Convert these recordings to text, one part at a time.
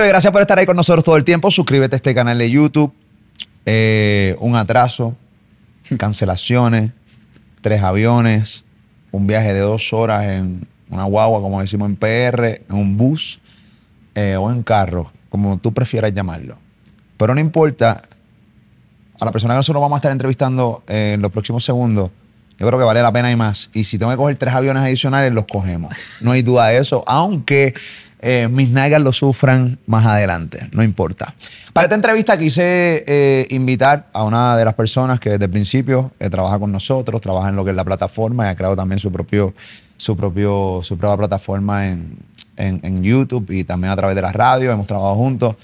gracias por estar ahí con nosotros todo el tiempo. Suscríbete a este canal de YouTube. Eh, un atraso, cancelaciones, tres aviones, un viaje de dos horas en una guagua, como decimos en PR, en un bus eh, o en carro, como tú prefieras llamarlo. Pero no importa, a la persona que nosotros vamos a estar entrevistando eh, en los próximos segundos, yo creo que vale la pena y más. Y si tengo que coger tres aviones adicionales, los cogemos. No hay duda de eso. Aunque eh, mis nalgas lo sufran más adelante, no importa. Para esta entrevista quise eh, invitar a una de las personas que desde el principio eh, trabaja con nosotros, trabaja en lo que es la plataforma y ha creado también su, propio, su, propia plataforma en, YouTube y también a través de la radio, hemos trabajado juntos.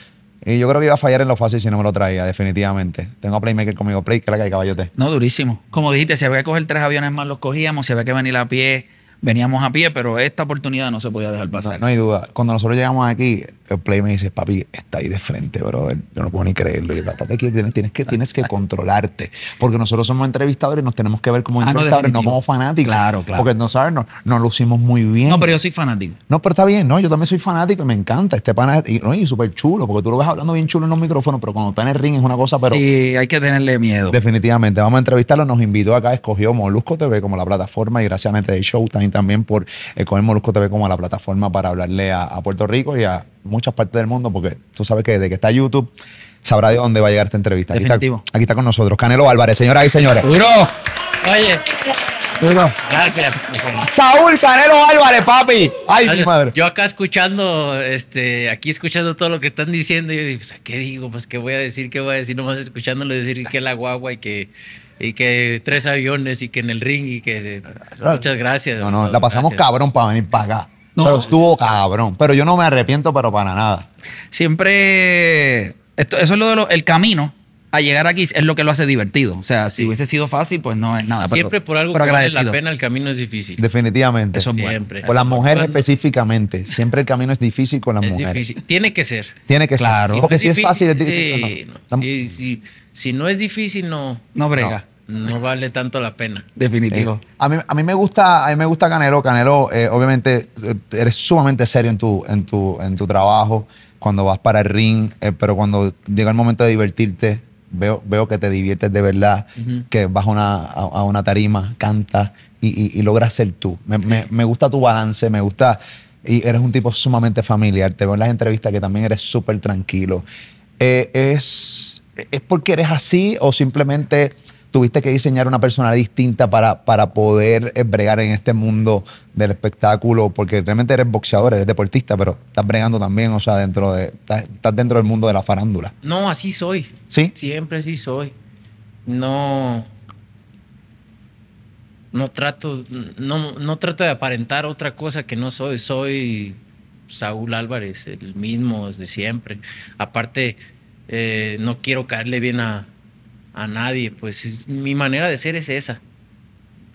Y yo creo que iba a fallar en lo fácil si no me lo traía, definitivamente. Tengo a Playmaker conmigo, Play, que hay caballote. No, durísimo. Como dijiste, si había que coger tres aviones más, los cogíamos. Si había que venir a pie, veníamos a pie, pero esta oportunidad no se podía dejar pasar. No, hay duda. Cuando nosotros llegamos aquí, el play me dice, papi, está ahí de frente, brother. Yo no puedo ni creerlo. tienes, que, tienes que controlarte. Porque nosotros somos entrevistadores y nos tenemos que ver como ah, entrevistadores, no, como fanáticos. Claro, claro. Porque no sabes, no, lucimos lo hicimos muy bien. No, pero yo soy fanático. No, pero está bien, no. Yo también soy fanático y me encanta. Este pana y, súper chulo, porque tú lo ves hablando bien chulo en los micrófonos, pero cuando está en el ring es una cosa, pero. Sí, hay que tenerle miedo. Definitivamente. Vamos a entrevistarlo. Nos invitó acá, escogió Molusco TV como la plataforma y gracias a Showtime también por eh, coger Molusco TV como la plataforma para hablarle a, Puerto Rico y a muchas partes del mundo, porque tú sabes que desde que está YouTube, sabrá de dónde va a llegar esta entrevista. Aquí está, con nosotros Canelo Álvarez, señoras y señores. ¡Duro! Oye. Gracias. Saúl Canelo Álvarez, papi. Ay, mi madre. Yo acá escuchando, este, aquí escuchando todo lo que están diciendo, yo digo, pues, ¿qué digo? Pues, ¿qué voy a decir? ¿Qué voy a decir? Nomás escuchándolo decir que la guagua y que y que tres aviones y que en el ring y que eh, muchas gracias. No, no, la pasamos cabrón para venir para acá. Pero estuvo cabrón. Pero yo no me arrepiento, pero para nada. Siempre, esto, eso es lo del el camino a llegar aquí es lo que lo hace divertido. O sea, si hubiese sido fácil, pues no es nada. Siempre por algo que vale la pena el camino es difícil. Definitivamente. Eso Siempre. Con las mujeres específicamente. Siempre el camino es difícil con las mujeres. Tiene que ser. Tiene que claro. ser. Porque si es, fácil, es si no es difícil, no. No brega no vale tanto la pena. Definitivo. a, mí, me gusta, a mí me gusta Canelo. Canelo, eh, obviamente, eh, eres sumamente serio en tu, en tu, en tu trabajo, cuando vas para el ring, eh, pero cuando llega el momento de divertirte, veo, veo que te diviertes de verdad, que vas una, a, una tarima, cantas y, logras ser tú. Me, gusta tu balance, me gusta. Y eres un tipo sumamente familiar. Te veo en las entrevistas que también eres súper tranquilo. es, ¿Es porque eres así o simplemente tuviste que diseñar una persona distinta para, para poder eh, bregar en este mundo del espectáculo? Porque realmente eres boxeador, eres deportista, pero estás bregando también, o sea, dentro de, estás, dentro del mundo de la farándula. No, así soy. ¿Sí? Siempre así soy. No. No trato, no, no trato de aparentar otra cosa que no soy. Soy Saúl Álvarez, el mismo desde siempre. Aparte, eh, no quiero caerle bien a, a nadie, pues mi manera de ser es esa.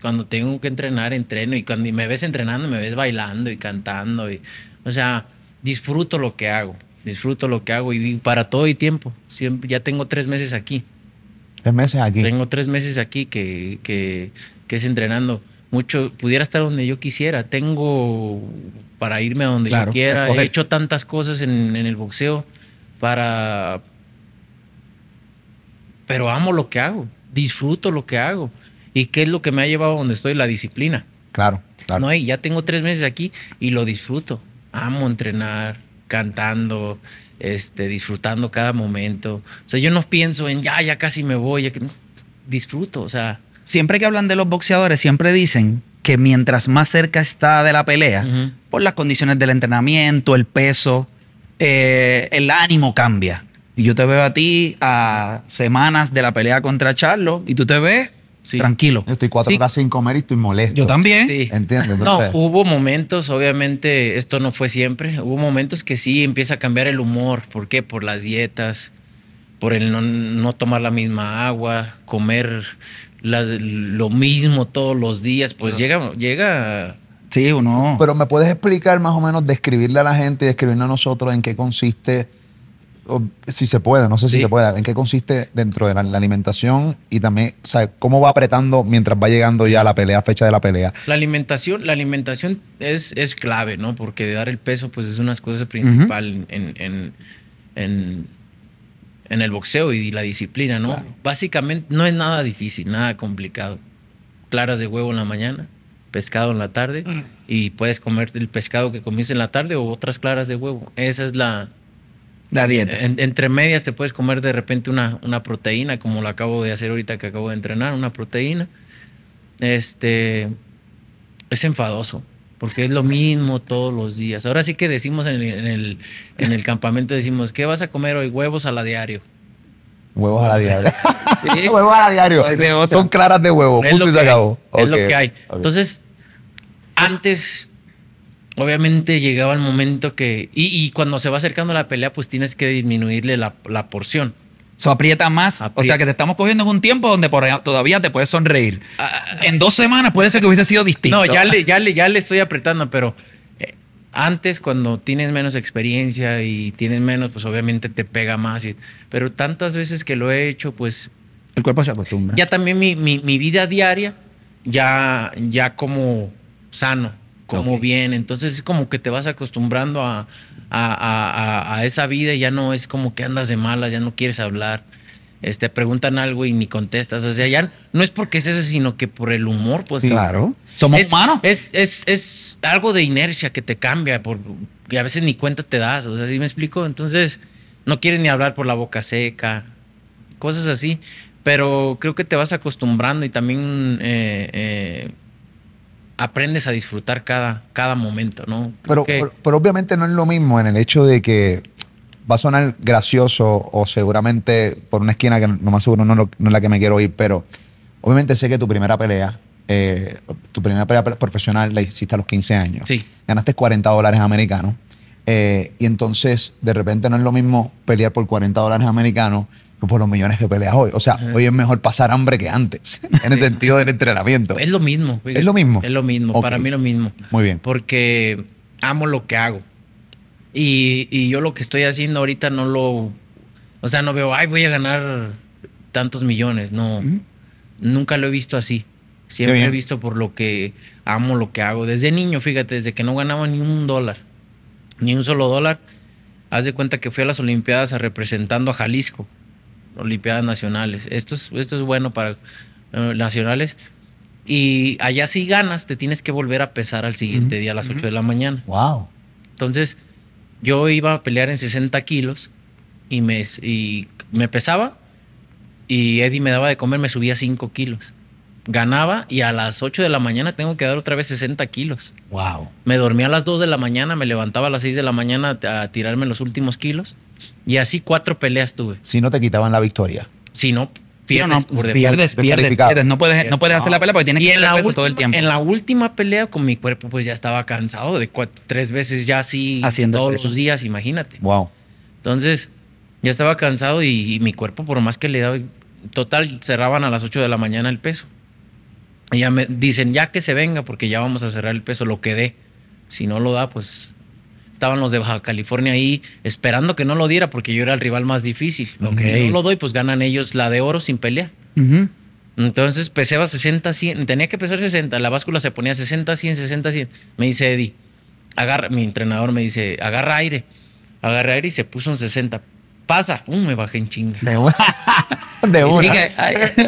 Cuando tengo que entrenar, entreno y cuando me ves entrenando, me ves bailando y cantando y o sea, disfruto lo que hago, disfruto lo que hago y, para todo y tiempo. Siempre, ya tengo tres meses aquí. Tres meses aquí. Tengo tres meses aquí que, que, que es entrenando mucho, pudiera estar donde yo quisiera. Tengo para irme a donde yo quiera. He hecho tantas cosas en, en, el boxeo para pero amo lo que hago, disfruto lo que hago. ¿Y qué es lo que me ha llevado a donde estoy? La disciplina. Claro, claro. No, y ya tengo tres meses aquí y lo disfruto. Amo entrenar, cantando, este, disfrutando cada momento. O sea, yo no pienso en ya, ya casi me voy, disfruto, o sea. Siempre que hablan de los boxeadores, siempre dicen que mientras más cerca está de la pelea, por las condiciones del entrenamiento, el peso, eh, el ánimo cambia. Y yo te veo a ti a semanas de la pelea contra Charlo y tú te ves tranquilo. Yo estoy cuatro horas sin comer y estoy molesto. Yo también. ¿Entiendes? No, hubo momentos, obviamente, esto no fue siempre. Hubo momentos que sí empieza a cambiar el humor. ¿Por qué? Por las dietas, por el no, tomar la misma agua, comer lo mismo todos los días. Pues llega, llega. Sí o no. Pero me puedes explicar más o menos, describirle a la gente y describirnos a nosotros en qué consiste si se puede, no sé si se puede, ¿en qué consiste dentro de la, alimentación y también, o sea, cómo va apretando mientras va llegando ya la pelea, fecha de la pelea? La alimentación, la alimentación es, es clave, ¿no? Porque dar el peso, pues es una cosa principal en, en, en, el boxeo y la disciplina, ¿no? Básicamente no es nada difícil, nada complicado. Claras de huevo en la mañana, pescado en la tarde mm. y puedes comer el pescado que comiste en la tarde o otras claras de huevo. Esa es la la dieta. entre medias te puedes comer de repente una, proteína, como lo acabo de hacer ahorita que acabo de entrenar, una proteína. Este es enfadoso. Porque es lo mismo todos los días. Ahora sí que decimos en el, campamento, decimos, ¿qué vas a comer hoy? Huevos a la diario. Huevos a la diario. ¿Sí? huevos a la diario. Son claras de huevo. Es y se acabó. Es lo que hay. Entonces, antes obviamente llegaba el momento que. Y, cuando se va acercando la pelea, pues tienes que disminuirle la, porción. So, aprieta más. O sea, que te estamos cogiendo en un tiempo donde todavía te puedes sonreír. Ah, ah, en dos semanas puede ser que hubiese sido distinto. No, ya le, ya ya le estoy apretando, pero eh, antes cuando tienes menos experiencia y tienes menos, pues obviamente te pega más. pero tantas veces que lo he hecho, pues... El cuerpo se acostumbra. Ya también mi, vida diaria, ya, ya como sano como bien. Entonces es como que te vas acostumbrando a, a, esa vida y ya no es como que andas de malas, ya no quieres hablar. Este, preguntan algo y ni contestas. O sea, ya no es porque es ese, sino que por el humor, pues. claro. Somos es, humanos. Es, algo de inercia que te cambia, por, y a veces ni cuenta te das. O sea, ¿sí me explico? Entonces, no quieres ni hablar por la boca seca, cosas así. Pero creo que te vas acostumbrando y también eh, eh, aprendes a disfrutar cada, cada momento, ¿no? Pero, obviamente no es lo mismo en el hecho de que va a sonar gracioso o seguramente por una esquina que no más seguro no, no, es la que me quiero ir, pero obviamente sé que tu primera pelea, eh, tu primera pelea profesional la hiciste a los 15 años. Ganaste 40 dólares americanos. Eh, y entonces, de repente no es lo mismo pelear por 40 dólares americanos por los millones que peleas hoy. O sea, hoy es mejor pasar hambre que antes, en el sentido del entrenamiento. Es lo mismo. Es lo mismo. Es lo mismo, para mí lo mismo. Muy bien. Porque amo lo que hago. Y, yo lo que estoy haciendo ahorita no lo... O sea, no veo, ay, voy a ganar tantos millones. No, nunca lo he visto así. Siempre lo he visto por lo que amo lo que hago. Desde niño, fíjate, desde que no ganaba ni un dólar, ni un solo dólar, haz de cuenta que fui a las Olimpiadas representando a Jalisco. Olimpiadas Nacionales. Esto es, esto es bueno para eh, nacionales. Y allá si ganas, te tienes que volver a pesar al siguiente día a las 8 de la mañana. Wow. Entonces, yo iba a pelear en 60 kilos y me, y me pesaba y Eddie me daba de comer, me subía 5 kilos. Ganaba y a las 8 de la mañana tengo que dar otra vez 60 kilos. Wow. Me dormía a las 2 de la mañana, me levantaba a las 6 de la mañana a tirarme los últimos kilos y así cuatro peleas tuve. Si no te quitaban la victoria. Si no, pierdes, pierdes, pierdes, No puedes, no puedes hacer la pelea porque tienes que hacer peso todo el tiempo. En la última pelea con mi cuerpo, pues ya estaba cansado de tres veces ya así Haciendo todos los días, imagínate. Wow. Entonces, ya estaba cansado y, mi cuerpo, por más que le daba, total, cerraban a las 8 de la mañana el peso. Y ya me dicen, ya que se venga, porque ya vamos a cerrar el peso, lo que dé. Si no lo da, pues estaban los de Baja California ahí esperando que no lo diera porque yo era el rival más difícil. Si no lo doy, pues ganan ellos la de oro sin pelea. Entonces pesaba 60, 100, tenía que pesar 60, la báscula se ponía 60, 100, 60, 100. Me dice Eddie, agarra, mi entrenador me dice, agarra aire, agarra aire y se puso un 60. Pasa, uh, me bajé en chinga. De una. De una.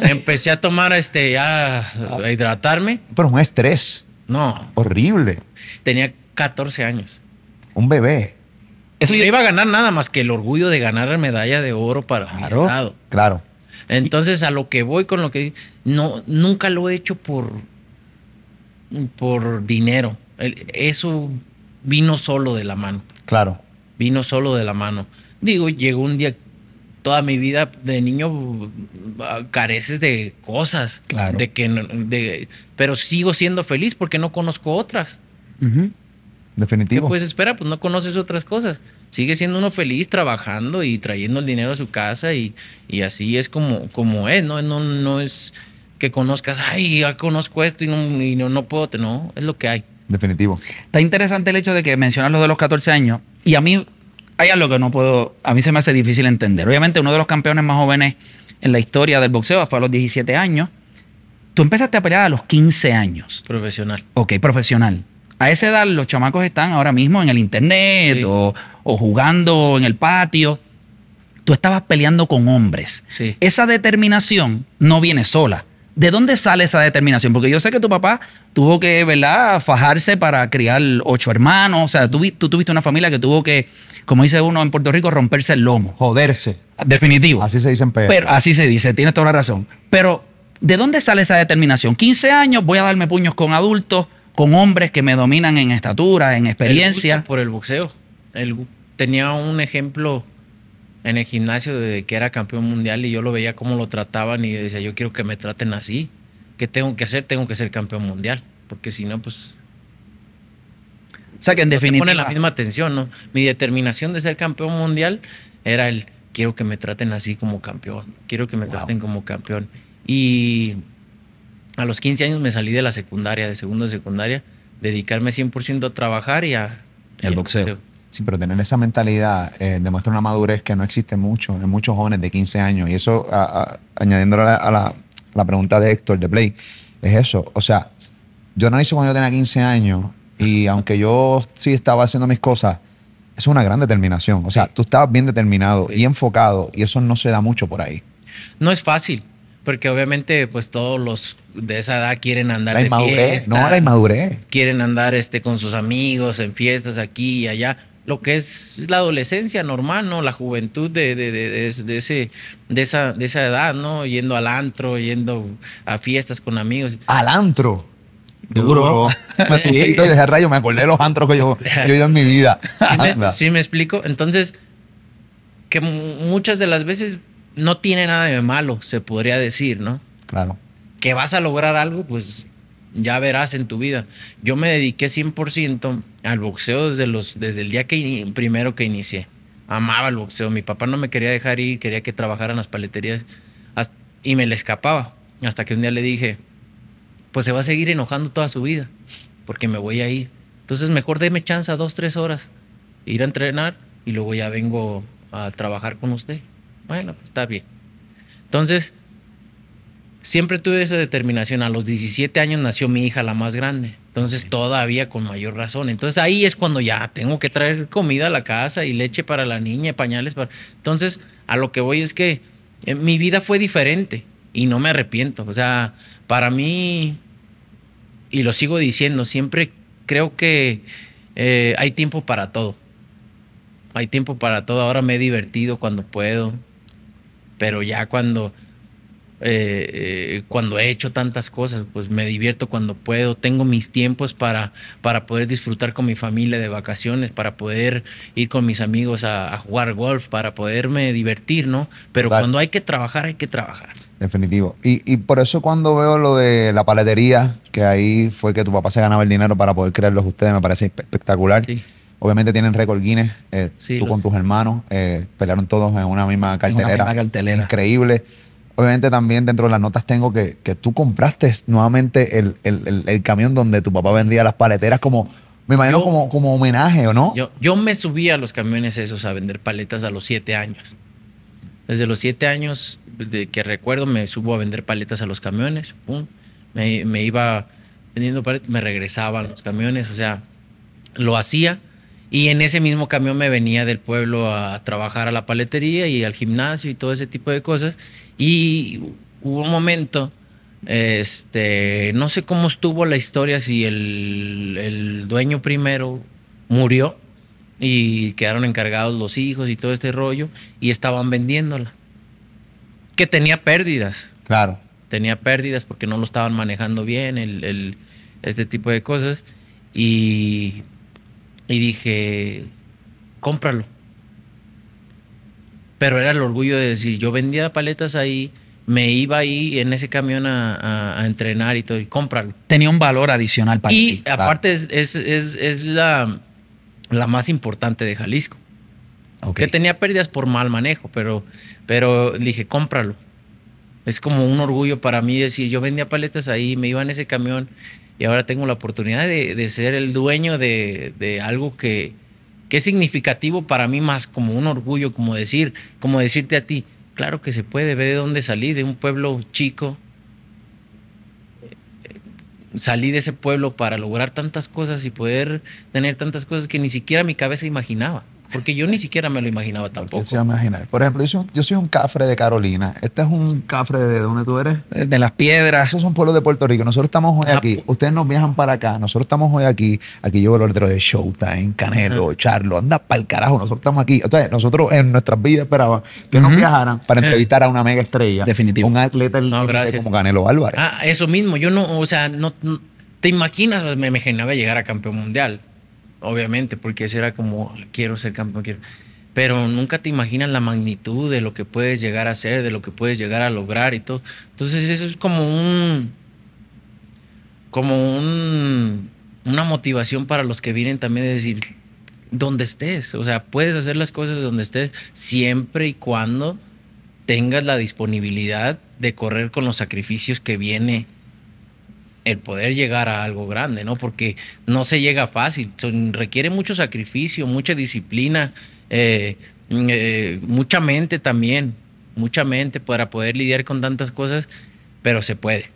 empecé a tomar, este, ya, a hidratarme. Pero un estrés. No. Horrible. Tenía 14 años un bebé. Eso yo iba a ganar nada más que el orgullo de ganar la medalla de oro para el estado. Claro. Entonces, a lo que voy con lo que no nunca lo he hecho por por dinero. Eso vino solo de la mano. Claro. Vino solo de la mano. Digo, llegó un día toda mi vida de niño ah, careces de cosas, claro. de que de, pero sigo siendo feliz porque no conozco otras. Definitivo. Pues espera, Pues no conoces otras cosas. Sigue siendo uno feliz trabajando y trayendo el dinero a su casa y, así es como, como es, ¿no? ¿no? es que conozcas, ay, ya conozco esto y no, y no, puedo, no, es lo que hay. Definitivo. Está interesante el hecho de que mencionas lo de los 14 años y a mí hay algo que no puedo, a mí se me hace difícil entender. Obviamente uno de los campeones más jóvenes en la historia del boxeo fue a los 17 años. Tú empezaste a pelear a los 15 años. Profesional. Ok, profesional a esa edad los chamacos están ahora mismo en el internet o, jugando en el patio. Tú estabas peleando con hombres. Esa determinación no viene sola. ¿De dónde sale esa determinación? Porque yo sé que tu papá tuvo que, ¿verdad?, fajarse para criar ocho hermanos. O sea, tú, tuviste una familia que tuvo que, como dice uno en Puerto Rico, romperse el lomo. Joderse. Definitivo. Así se dice en Pedro. Pero, así se dice, tienes toda la razón. Pero, ¿de dónde sale esa determinación? 15 años, voy a darme puños con adultos, con hombres que me dominan en estatura, en experiencia. por el boxeo. tenía un ejemplo en el gimnasio de que era campeón mundial y yo lo veía cómo lo trataban y decía, yo quiero que me traten así. ¿Qué tengo que hacer? Tengo que ser campeón mundial. Porque si no, pues... O sea, que en pone la misma atención, ¿no? Mi determinación de ser campeón mundial era el, quiero que me traten así como campeón. Quiero que me traten como campeón. Y a los 15 años me salí de la secundaria, de segundo de secundaria, dedicarme 100% a trabajar y a... El boxeo. Sí, pero tener esa mentalidad eh, demuestra una madurez que no existe mucho en muchos jóvenes de 15 años. Y eso, añadiendo a, la, pregunta de Héctor de Play, es eso. O sea, yo analizo cuando yo tenía 15 años y aunque yo sí estaba haciendo mis cosas, es una gran determinación. O sea, tú estabas bien determinado y enfocado y eso no se da mucho por ahí. No es fácil. Porque obviamente, pues todos los de esa edad quieren andar la de No, la inmaduré. Quieren andar este, con sus amigos en fiestas aquí y allá. Lo que es la adolescencia normal, ¿no? La juventud de, de, de, de ese, de, esa, de esa edad, ¿no? Yendo al antro, yendo a fiestas con amigos. ¿Al antro? Duro. me subí y dije, rayo, me acordé de los antros que yo, yo he ido en mi vida. sí, me explico. Entonces, que muchas de las veces no tiene nada de malo, se podría decir, ¿no? Claro. Que vas a lograr algo, pues ya verás en tu vida. Yo me dediqué 100% al boxeo desde, los, desde el día que primero que inicié. Amaba el boxeo. Mi papá no me quería dejar ir, quería que trabajara en las paleterías y me le escapaba. Hasta que un día le dije, pues se va a seguir enojando toda su vida porque me voy a ir. Entonces mejor deme chance a dos, tres horas, ir a entrenar y luego ya vengo a trabajar con usted. Bueno, pues, está bien. Entonces, siempre tuve esa determinación. A los 17 años nació mi hija, la más grande. Entonces, todavía con mayor razón. Entonces, ahí es cuando ya tengo que traer comida a la casa y leche para la niña, pañales para... Entonces, a lo que voy es que eh, mi vida fue diferente y no me arrepiento. O sea, para mí, y lo sigo diciendo, siempre creo que eh, hay tiempo para todo. Hay tiempo para todo. Ahora me he divertido cuando puedo. Pero ya cuando, eh, eh, cuando he hecho tantas cosas, pues me divierto cuando puedo, tengo mis tiempos para, para poder disfrutar con mi familia de vacaciones, para poder ir con mis amigos a, jugar golf, para poderme divertir, ¿no? Pero cuando hay que trabajar, hay que trabajar. Definitivo. Y, y, por eso cuando veo lo de la paletería, que ahí fue que tu papá se ganaba el dinero para poder crearlos ustedes, me parece espectacular. Sí. Obviamente tienen récord Guinness, eh, tú con tus hermanos, eh, pelearon todos en una misma cartelera. Una Increíble. Obviamente también dentro de las notas tengo que, que tú compraste nuevamente el, camión donde tu papá vendía las paleteras como, me imagino como, como homenaje, ¿o no? Yo, yo me subía a los camiones esos a vender paletas a los siete años. Desde los siete años de que recuerdo me subo a vender paletas a los camiones. Me, me iba vendiendo paletas, me regresaban los camiones, o sea, lo hacía y en ese mismo camión me venía del pueblo a trabajar a la paletería y al gimnasio y todo ese tipo de cosas. Y hubo un momento, este, no sé cómo estuvo la historia, si el, dueño primero murió y quedaron encargados los hijos y todo este rollo y estaban vendiéndola. Que tenía pérdidas. Claro. Tenía pérdidas porque no lo estaban manejando bien, el, este tipo de cosas. Y y dije, cómpralo. Pero era el orgullo de decir, yo vendía paletas ahí, me iba ahí en ese camión a, entrenar y todo, y cómpralo. Tenía un valor adicional para y Y aparte es, la, la más importante de Jalisco. Que tenía pérdidas por mal manejo, pero, pero dije, cómpralo. Es como un orgullo para mí decir, yo vendía paletas ahí, me iba en ese camión y ahora tengo la oportunidad de, ser el dueño de, de algo que, que, es significativo para mí más como un orgullo, como decir, como decirte a ti, claro que se puede, ve de dónde salí, de un pueblo chico. Eh, salí de ese pueblo para lograr tantas cosas y poder tener tantas cosas que ni siquiera mi cabeza imaginaba. Porque yo ni siquiera me lo imaginaba tampoco. Se imaginar. Por ejemplo, yo soy, un cafre de Carolina. Este es un cafre de donde tú eres? De las piedras. Esos son pueblos de Puerto Rico. Nosotros estamos hoy ah, aquí. Ustedes nos viajan para acá. Nosotros estamos hoy aquí. Aquí yo el el de Showtime, Canelo, Charlo. Anda para el carajo. Nosotros estamos aquí. O sea, nosotros en nuestras vidas esperábamos que nos viajaran para eh. entrevistar a una mega estrella. Definitivo. Un atleta como Canelo Álvarez. Ah, eso mismo. Yo no, o sea, no te imaginas, me imaginaba llegar a campeón mundial obviamente, porque ese era como, quiero ser campeón, quiero. Pero nunca te imaginas la magnitud de lo que puedes llegar a ser, de lo que puedes llegar a lograr y todo. Entonces eso es como un, como un, una motivación para los que vienen también de decir, donde estés, o sea, puedes hacer las cosas donde estés, siempre y cuando tengas la disponibilidad de correr con los sacrificios que viene el poder llegar a algo grande, ¿no? Porque no se llega fácil, requiere mucho sacrificio, mucha disciplina, eh, mm, eh, mucha mente también, mucha mente para poder lidiar con tantas cosas, pero se puede.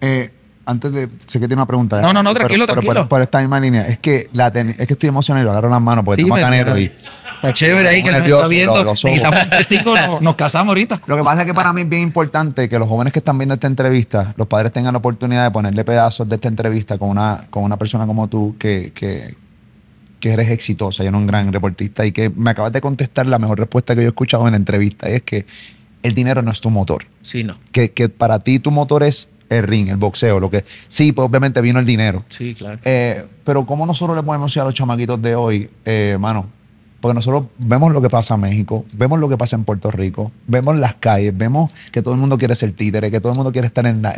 Eh, antes de, sé que tiene una pregunta. No, no, no, tranquilo, tranquilo. Pero, esta misma línea, es que, la que estoy emocionado, agarro las manos porque sí, estamos canero Está chévere ahí que nos está viendo. nos, casamos ahorita. Lo que pasa es que para mí es bien importante que los jóvenes que están viendo esta entrevista, los padres tengan la oportunidad de ponerle pedazos de esta entrevista con una, con una persona como tú que, que, eres exitosa y eres un gran reportista y que me acabas de contestar la mejor respuesta que yo he escuchado en la entrevista y es que el dinero no es tu motor. Sí, no. Que, para ti tu motor es el ring, el boxeo, lo que... Sí, pues obviamente vino el dinero. Sí, claro. Eh, pero ¿cómo nosotros le podemos decir a los chamaquitos de hoy, hermano, eh, porque nosotros vemos lo que pasa en México, vemos lo que pasa en Puerto Rico, vemos las calles, vemos que todo el mundo quiere ser títere, que todo el mundo quiere estar en la,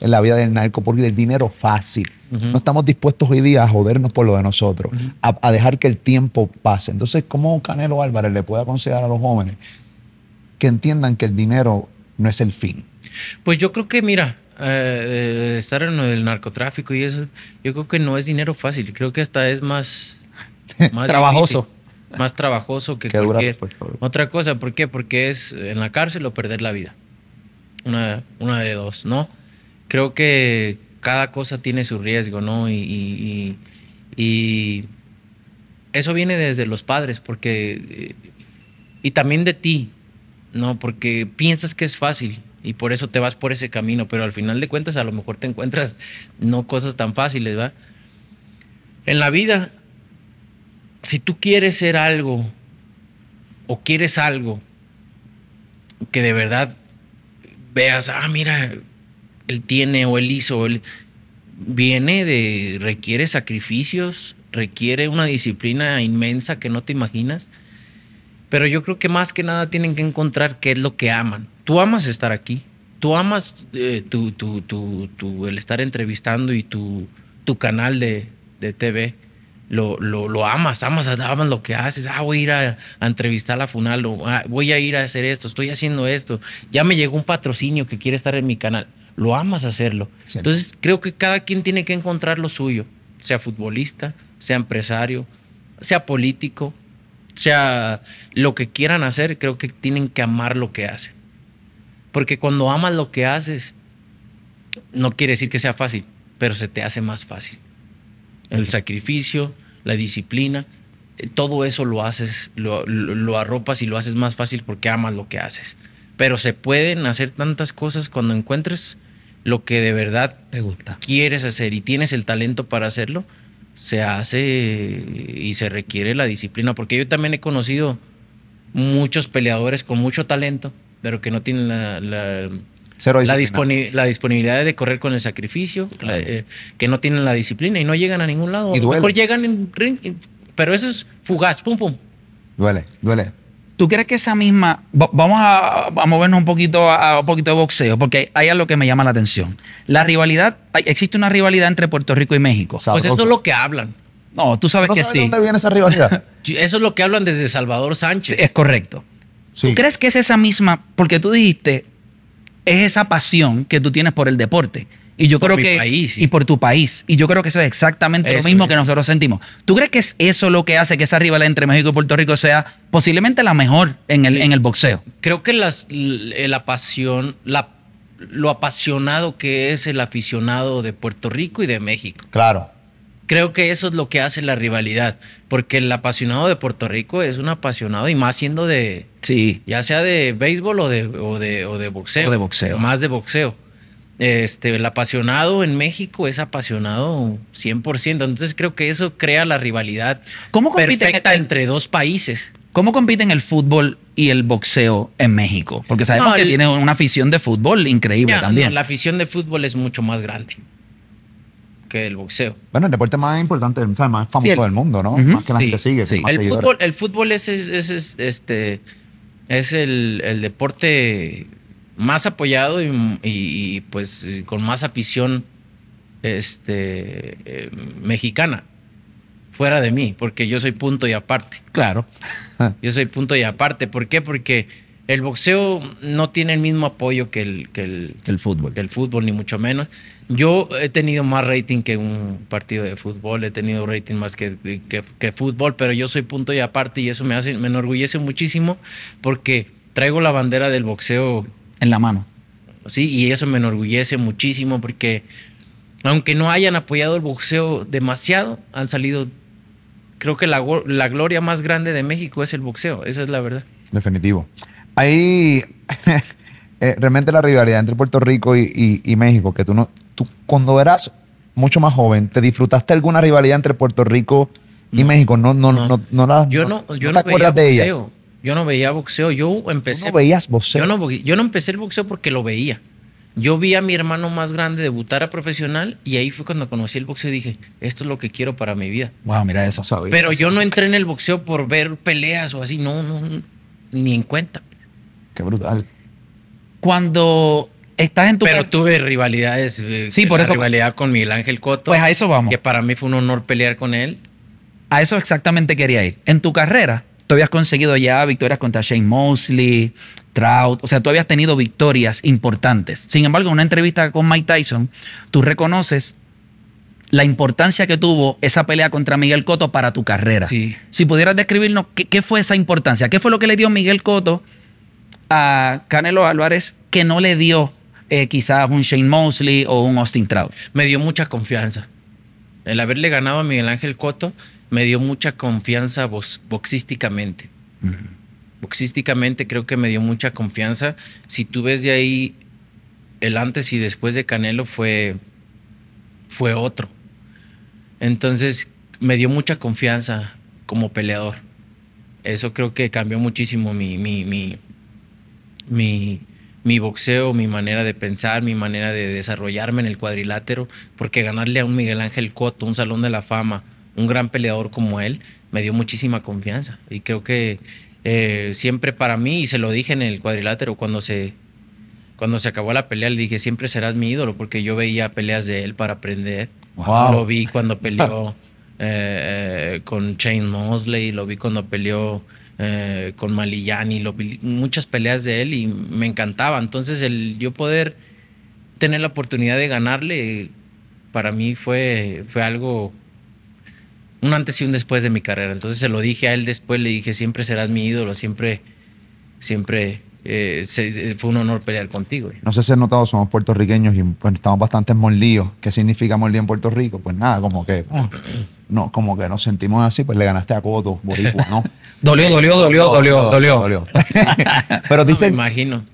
en vida del narco porque el dinero fácil. No estamos dispuestos hoy día a jodernos por lo de nosotros, a, dejar que el tiempo pase. Entonces, ¿cómo Canelo Álvarez le puede aconsejar a los jóvenes que entiendan que el dinero no es el fin? Pues yo creo que, mira, eh, estar en el narcotráfico y eso, yo creo que no es dinero fácil. Creo que hasta es más, más trabajoso más trabajoso que, cualquier otra cosa. ¿Por qué? Porque es en la cárcel o perder la vida. Una, una de dos, ¿no? Creo que cada cosa tiene su riesgo, ¿no? Y, y, y eso viene desde los padres, porque... Y también de ti, ¿no? Porque piensas que es fácil y por eso te vas por ese camino, pero al final de cuentas a lo mejor te encuentras no cosas tan fáciles, ¿va? En la vida si tú quieres ser algo o quieres algo que de verdad veas, ah, mira, él tiene o él hizo, él viene de, requiere sacrificios, requiere una disciplina inmensa que no te imaginas, pero yo creo que más que nada tienen que encontrar qué es lo que aman. Tú amas estar aquí, tú amas eh, el estar entrevistando y tu, canal de TV lo, lo, lo amas, amas, amas lo que haces. Ah, voy a ir a, entrevistar a la Funal, ah, voy a ir a hacer esto, estoy haciendo esto. Ya me llegó un patrocinio que quiere estar en mi canal. Lo amas hacerlo. Entonces, creo que cada quien tiene que encontrar lo suyo, sea futbolista, sea empresario, sea político, sea lo que quieran hacer, creo que tienen que amar lo que hacen. Porque cuando amas lo que haces, no quiere decir que sea fácil, pero se te hace más fácil el sacrificio, la disciplina, eh, todo eso lo haces, lo, arropas y lo haces más fácil porque amas lo que haces. Pero se pueden hacer tantas cosas cuando encuentres lo que de verdad te gusta. quieres hacer y tienes el talento para hacerlo, se hace y se requiere la disciplina. Porque yo también he conocido muchos peleadores con mucho talento, pero que no tienen la la, disponibilidad de correr con el sacrificio, eh, que no tienen la disciplina y no llegan a ningún lado. Y duele. Mejor llegan en pero eso es fugaz, pum, pum. Duele, duele. ¿Tú crees que esa misma... Vamos a, movernos un poquito a, un poquito de boxeo, porque hay algo que me llama la atención. La rivalidad, existe una rivalidad entre Puerto Rico y México. Pues eso es lo que hablan. No, tú sabes que sabes sí. ¿De dónde viene esa rivalidad? eso es lo que hablan desde Salvador Sánchez. es correcto. ¿Tú crees que es esa misma? Porque tú dijiste, es esa pasión que tú tienes por el deporte. Y yo creo que. Y por tu país. Y yo creo que eso es exactamente lo mismo que nosotros sentimos. ¿Tú crees que es eso lo que hace que esa rivalidad entre México y Puerto Rico sea posiblemente la mejor en el, en el boxeo? Creo que las, eh, la pasión, la, lo apasionado que es el aficionado de Puerto Rico y de México. Claro. Creo que eso es lo que hace la rivalidad, porque el apasionado de Puerto Rico es un apasionado y más siendo de, sí. ya sea de béisbol o de, boxeo. O de boxeo. Más de boxeo. Este, el apasionado en México es apasionado 100%. Entonces creo que eso crea la rivalidad ¿Cómo perfecta entre dos países. ¿Cómo compiten el fútbol y el boxeo en México? Porque sabemos que tiene una afición de fútbol increíble también. la afición de fútbol es mucho más grande boxeo. Bueno, el deporte más importante, más famoso del mundo, ¿no? más que la gente sigue. El, fútbol, es, este, es el, deporte más apoyado y, pues con más afición este, eh, mexicana fuera de mí, porque yo soy punto y aparte. Claro. Yo soy punto y aparte. ¿Por qué? Porque el boxeo no tiene el mismo apoyo que el, el, fútbol. Que el fútbol, ni mucho menos. Yo he tenido más rating que un partido de fútbol, he tenido rating más que, fútbol, pero yo soy punto y aparte y eso me hace, me enorgullece muchísimo porque traigo la bandera del boxeo en la mano. Sí, y eso me enorgullece muchísimo porque aunque no hayan apoyado el boxeo demasiado, han salido, creo que la, gloria más grande de México es el boxeo, esa es la verdad. Definitivo. Ahí... Eh, realmente la rivalidad entre Puerto Rico y, y, México, que tú no, tú cuando eras mucho más joven, ¿te disfrutaste alguna rivalidad entre Puerto Rico y México? No, no, no, no, yo no, te acuerdas de ella. Yo no veía boxeo, yo empecé. no veías boxeo? Yo no, empecé el boxeo porque lo veía. Yo vi a mi hermano más grande debutar a profesional y ahí fue cuando conocí el boxeo y dije, esto es lo que quiero para mi vida. Wow, mira eso. Pero yo no entré en el boxeo por ver peleas o así, no, no, ni en cuenta. Qué brutal. Cuando estás en tu. Pero tuve rivalidades. Eh, sí, por eso. Rivalidad con Miguel Ángel Cotto. Pues a eso vamos. Que para mí fue un honor pelear con él. A eso exactamente quería ir. En tu carrera, tú habías conseguido ya victorias contra Shane Mosley, Trout. O sea, tú habías tenido victorias importantes. Sin embargo, en una entrevista con Mike Tyson, tú reconoces la importancia que tuvo esa pelea contra Miguel Cotto para tu carrera. Sí. Si pudieras describirnos qué, qué, fue esa importancia, qué fue lo que le dio Miguel Cotto a Canelo Álvarez que no le dio eh, quizás un Shane Mosley o un Austin Trout. Me dio mucha confianza. El haberle ganado a Miguel Ángel Cotto me dio mucha confianza boxísticamente. Boxísticamente creo que me dio mucha confianza. Si tú ves de ahí el antes y después de Canelo fue, fue otro. Entonces me dio mucha confianza como peleador. Eso creo que cambió muchísimo mi, mi mi boxeo, mi manera de pensar, mi manera de desarrollarme en el cuadrilátero, porque ganarle a un Miguel Ángel Cotto, un Salón de la Fama, un gran peleador como él, me dio muchísima confianza. Y creo que eh, siempre para mí, y se lo dije en el cuadrilátero, cuando se, cuando se acabó la pelea, le dije, siempre serás mi ídolo, porque yo veía peleas de él para aprender. Lo vi cuando peleó eh, eh, con Shane Mosley, lo vi cuando peleó eh, con Malillani, muchas peleas de él y me encantaba. Entonces el yo poder tener la oportunidad de ganarle para mí fue, fue algo, un antes y un después de mi carrera. Entonces se lo dije a él después, le dije, siempre serás mi ídolo, siempre, siempre eh, fue un honor pelear contigo. No sé si has notado, somos puertorriqueños y pues, estamos bastante mollío ¿Qué significa molío en Puerto Rico? Pues nada, como que... Ah no, como que nos sentimos así, pues le ganaste a Coto, Boricua, ¿no? dolió, dolió, dolió, dolió, dolió, dolió, Pero dicen. No, me imagino.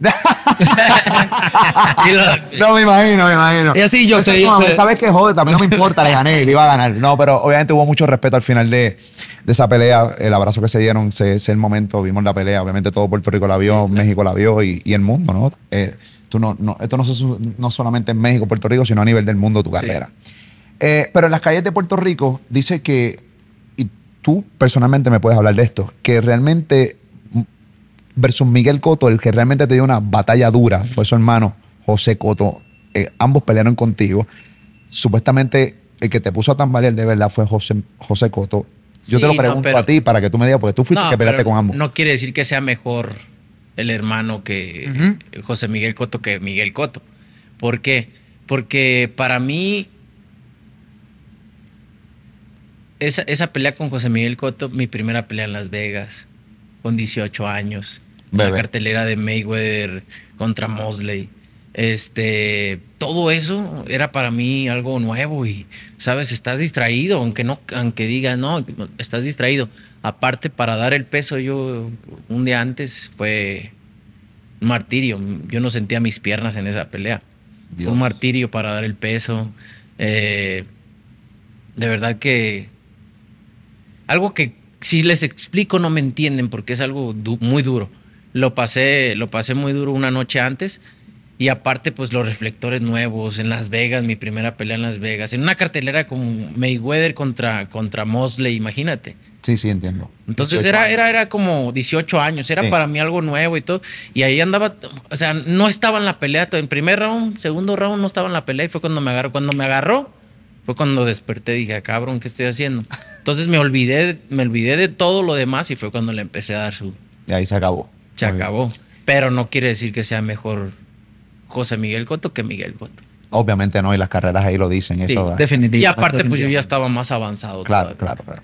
no, me imagino, me imagino. Y así yo sé. Sabes que jode, también no me importa, le gané, le iba a ganar. No, pero obviamente hubo mucho respeto al final de, de esa pelea, el abrazo que se dieron, ese, es el momento, vimos la pelea, obviamente todo Puerto Rico la vio, México la vio y, y el mundo, ¿no? Eh, tú no, esto no, no solamente en México, Puerto Rico, sino a nivel del mundo tu carrera. Eh, pero en las calles de Puerto Rico dice que, y tú personalmente me puedes hablar de esto, que realmente mm, versus Miguel Coto, el que realmente te dio una batalla dura, fue su hermano José Coto. Eh, ambos pelearon contigo. Supuestamente el que te puso a tambalear de verdad fue José, José Coto. Yo te lo pregunto a ti para que tú me digas, porque tú fuiste el que peleaste con ambos. No quiere decir que sea mejor el hermano que José Miguel Coto que Miguel Coto. ¿Por qué? Porque para mí esa, pelea con José Miguel Cotto, mi primera pelea en Las Vegas, con 18 años. La cartelera de Mayweather contra Mosley. Este, todo eso era para mí algo nuevo y, sabes, estás distraído, aunque no, aunque digas, no, estás distraído. Aparte, para dar el peso, yo un día antes fue un martirio. Yo no sentía mis piernas en esa pelea. Fue un martirio para dar el peso. Eh, de verdad que algo que si les explico no me entienden porque es algo muy duro. Lo pasé, lo pasé muy duro una noche antes. Y aparte, pues los reflectores nuevos en Las Vegas, mi primera pelea en Las Vegas, en una cartelera con Mayweather contra, contra Mosley, imagínate. Sí, sí, entiendo. Entonces era, era, era como 18 años, era para mí algo nuevo y todo. Y ahí andaba, o sea, no estaba en la pelea, en primer round, segundo round no estaba en la pelea y fue cuando me agarró. Cuando me agarró, fue cuando desperté, y dije, ah, cabrón, ¿qué estoy haciendo? Entonces me olvidé, me olvidé de todo lo demás y fue cuando le empecé a dar su... Y ahí se acabó. Se acabó. Pero no quiere decir que sea mejor José Miguel Coto que Miguel Coto. Obviamente no, y las carreras ahí lo dicen. Sí, definitivamente. Y aparte, pues yo ya estaba más avanzado. Claro, claro, claro.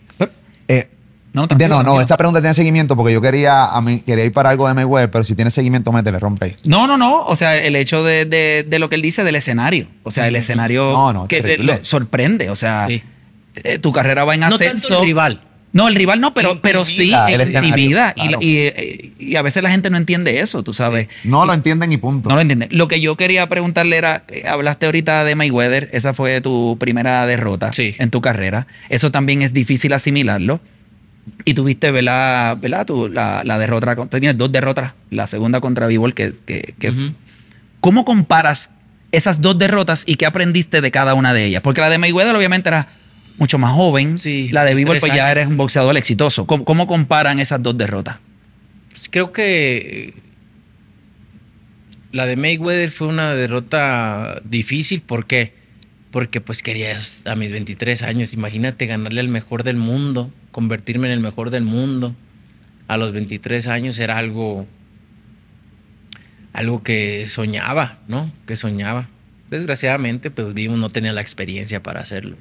Eh, no, no, no, esa pregunta tiene seguimiento porque yo quería, a mí, quería ir para algo de Mayweather, pero si tiene seguimiento, métele, rompe. No, no, no. O sea, el hecho de, lo que él dice del escenario. O sea, el escenario que sorprende. O sea, eh, tu carrera va en ascenso. No el rival. No, el rival no, pero, pero sí en Claro. Y, eh, y, a veces la gente no entiende eso, tú sabes. No lo entienden y punto. No lo entienden. Lo que yo quería preguntarle era, eh, hablaste ahorita de Mayweather, esa fue tu primera derrota en tu carrera. Eso también es difícil asimilarlo. Y tuviste, ¿verdad? Vela, Tú, la, la, derrota, tienes dos derrotas, la segunda contra Vivol, que... que, ¿Cómo comparas esas dos derrotas y qué aprendiste de cada una de ellas? Porque la de Mayweather obviamente era mucho más joven. la de Vivol, pues ya eres un boxeador exitoso. ¿Cómo, comparan esas dos derrotas? Pues, creo que eh, la de Mayweather fue una derrota difícil. ¿Por qué? Porque pues querías a mis 23 años, imagínate ganarle al mejor del mundo convertirme en el mejor del mundo a los 23 años era algo algo que soñaba, ¿no? Que soñaba. Desgraciadamente, pues vivo no tenía la experiencia para hacerlo,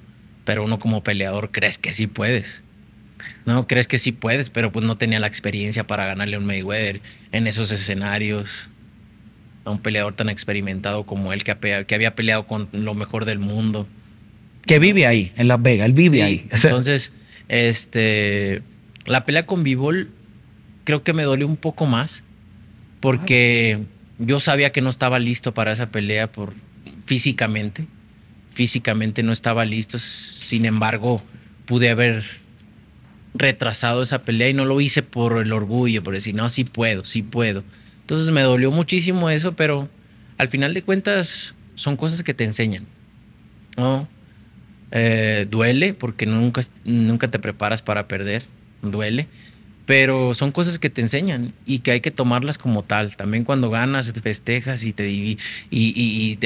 pero uno como peleador crees que sí puedes. No, crees que sí puedes, pero pues no tenía la experiencia para ganarle un Mayweather en esos escenarios. A un peleador tan experimentado como él que, había peleado con lo mejor del mundo. Que vive ahí, en Las Vegas, él vive ahí. Entonces, este, la pelea con Vivol creo que me dolió un poco más porque yo sabía que no estaba listo para esa pelea por físicamente. Físicamente no estaba listo, sin embargo, pude haber retrasado esa pelea y no lo hice por el orgullo, por decir, no, sí puedo, sí puedo. Entonces me dolió muchísimo eso, pero al final de cuentas son cosas que te enseñan. ¿no? Eh, duele porque nunca, nunca te preparas para perder, duele, pero son cosas que te enseñan y que hay que tomarlas como tal. También cuando ganas, te festejas y te y, y,